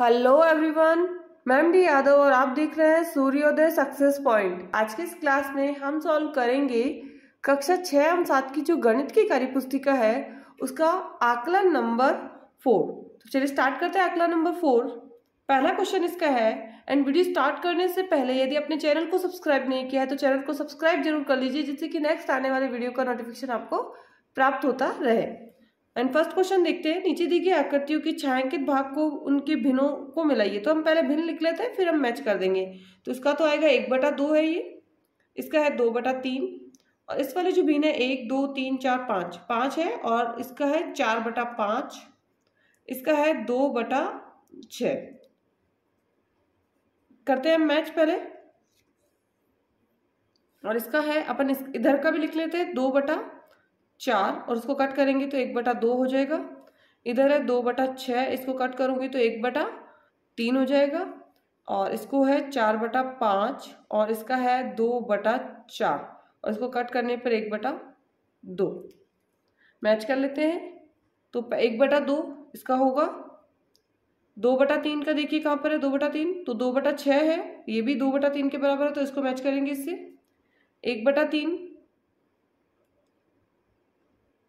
hello everyone ma'am D Yadav और आप देख रहे हैं सूर्योदय सक्सेस पॉइंट आज के इस क्लास में हम सॉल्व करेंगे कक्षा छः एवं सात की जो गणित की कार्य पुस्तिका है उसका आकलन नंबर फोर तो चलिए स्टार्ट करते हैं आकलन नंबर फोर पहला क्वेश्चन इसका है एंड वीडियो स्टार्ट करने से पहले यदि अपने चैनल को सब्सक्राइब नहीं किया है तो चैनल को सब्सक्राइब जरूर कर लीजिए जिससे कि नेक्स्ट आने वाले वीडियो का नोटिफिकेशन आपको प्राप्त होता रहे एंड फर्स्ट क्वेश्चन देखते हैं नीचे दी गई आकृतियों के छायांकित भाग को उनके भिन्नों को मिलाइए तो हम पहले भिन्न लिख लेते हैं फिर हम मैच कर देंगे तो इसका तो आएगा एक बटा दो है ये इसका है दो बटा तीन और इस वाले जो भिन्न है एक दो तीन चार पाँच पाँच है और इसका है चार बटा पाँच इसका है दो बटा छ करते हैं मैच पहले और इसका है अपन इस इधर का भी लिख लेते हैं दो बटा चार और उसको कट करेंगे तो एक बटा दो हो जाएगा इधर है दो बटा छः इसको कट करूँगी तो एक बटा तीन हो जाएगा और इसको है चार बटा पाँच और इसका है दो बटा चार और इसको कट करने पर एक बटा दो मैच कर लेते हैं तो एक बटा दो इसका होगा दो बटा तीन का देखिए कहाँ पर है दो बटा तीन तो दो बटा छः है ये भी दो बटा तीन के बराबर है तो इसको मैच करेंगे इससे एक बटा तीन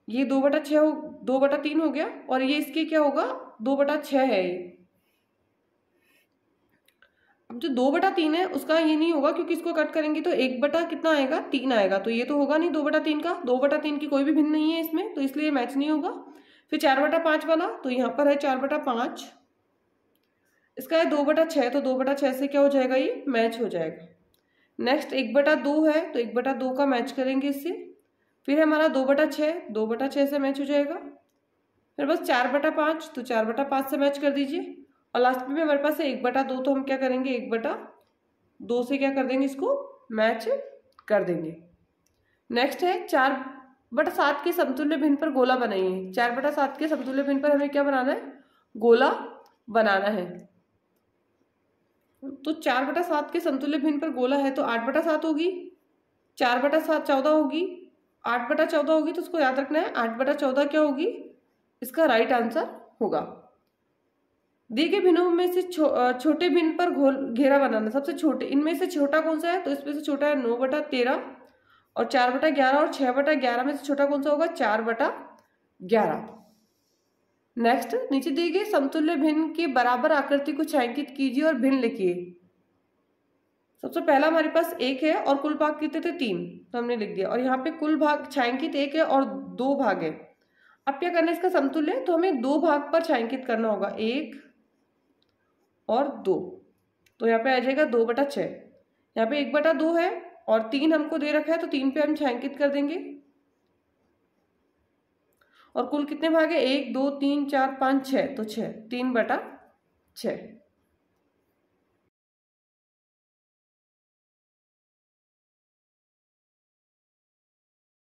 ये दो बटा छः हो दो बटा तीन हो गया और ये इसके क्या होगा दो बटा छः है ये अब जो दो बटा तीन है उसका ये नहीं होगा क्योंकि इसको कट करेंगे तो एक बटा कितना आएगा तीन आएगा तो ये तो होगा नहीं दो बटा तीन का दो बटा तीन की कोई भी भिन्न नहीं है इसमें तो इसलिए मैच नहीं होगा फिर चार बटा पाँच वाला तो यहाँ पर है चार बटा पाँच इसका है दो बटा छः तो दो बटा छः से क्या हो जाएगा ये मैच हो जाएगा नेक्स्ट एक बटा दो है तो एक बटा दो का मैच करेंगे इससे फिर हमारा दो बटा छः दो बटा छः से मैच हो जाएगा फिर बस चार बटा पाँच तो चार बटा पाँच से मैच कर दीजिए और लास्ट में हमारे पास है एक बटा दो तो हम क्या करेंगे एक बटा दो से क्या कर देंगे इसको मैच कर देंगे नेक्स्ट है चार बटा सात के समतुल्य भिन्न पर गोला बनाइए चार बटा सात के समतुल्य भिन्न पर हमें क्या बनाना है गोला बनाना है तो चार बटा सात के समतुल्य भिन्न पर गोला है तो आठ बटा सात होगी चार बटा सात चौदह होगी आठ बटा चौदह होगी तो उसको याद रखना है आठ बटा चौदह क्या होगी इसका राइट आंसर होगा दिए गए भिन्नों में से छो, छोटे भिन्न पर घोल घेरा बनाना सबसे छोटे इनमें से छोटा कौन सा है तो इसमें से छोटा है नौ बटा तेरह और चार बटा ग्यारह और छः बटा ग्यारह में से छोटा कौन सा होगा चार बटा ग्यारह नेक्स्ट नीचे दिए गए समतुल्य भिन्न के बराबर आकृति को छायांकित कीजिए और भिन्न लिखिए सबसे पहला हमारे पास एक है और कुल भाग कितने थे तीन तो हमने लिख दिया और यहाँ पे कुल भाग छायांकित एक है और दो भाग है अब क्या करना है इसका समतुल्य तो हमें दो भाग पर छायांकित करना होगा एक और दो तो यहाँ पे आ जाएगा दो बटा छः यहाँ पे एक बटा दो है और तीन हमको दे रखा है तो तीन पे हम छायांकित कर देंगे और कुल कितने भाग है एक दो तीन चार पाँच छः तो छः तीन बटा छः